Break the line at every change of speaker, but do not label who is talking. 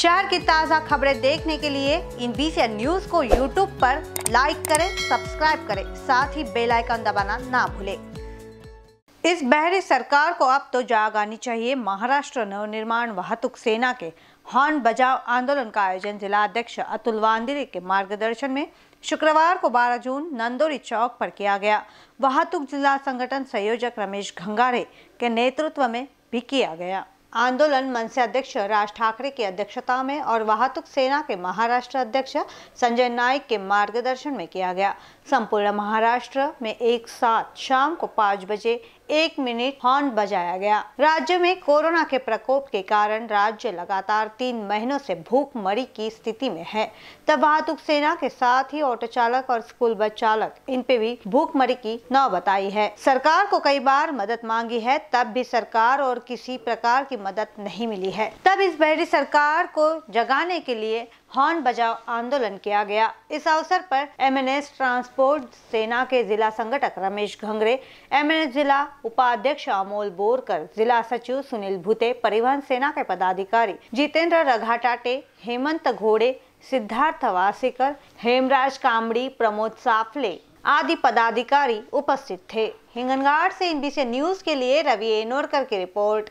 शहर की ताज़ा खबरें देखने के लिए इन बीसी न्यूज को यूट्यूब पर लाइक करें सब्सक्राइब करें साथ ही बेल आइकन दबाना ना भूलें इस बहरी सरकार को अब तो जाग आनी चाहिए महाराष्ट्र नवनिर्माण वाहतुक सेना के हॉर्न बजाव आंदोलन का आयोजन जिला अध्यक्ष अतुल वांदिरे के मार्गदर्शन में शुक्रवार को 12 जून नंदोरी चौक पर किया गया वाहतुक जिला संगठन संयोजक रमेश घंगारे के नेतृत्व में भी किया गया आंदोलन मनसे अध्यक्ष राज ठाकरे की अध्यक्षता में और वाहतुक सेना के महाराष्ट्र अध्यक्ष संजय नाइक के मार्गदर्शन में किया गया संपूर्ण महाराष्ट्र में एक साथ शाम को पाँच बजे एक मिनट हॉर्न बजाया गया राज्य में कोरोना के प्रकोप के कारण राज्य लगातार तीन महीनों से भूखमरी की स्थिति में है तब वाहतुक सेना के साथ ही ऑटो चालक और स्कूल बस चालक इन पे भी भूखमरी की नौबत आई है सरकार को कई बार मदद मांगी है तब भी सरकार और किसी प्रकार की मदद नहीं मिली है तब इस बहरी सरकार को जगाने के लिए हॉर्न बजाओ आंदोलन किया गया इस अवसर पर एमएनएस ट्रांसपोर्ट सेना के जिला संगठक रमेश घंगरे एमएनएस जिला उपाध्यक्ष अमोल बोरकर जिला सचिव सुनील भूते परिवहन सेना के पदाधिकारी जितेंद्र रघाटाटे हेमंत घोड़े सिद्धार्थ वासीकर हेमराज कामड़ी प्रमोद साफले आदि पदाधिकारी उपस्थित थे हिंगनगाड़ से इनबीसी न्यूज के लिए रवि एनोरकर की रिपोर्ट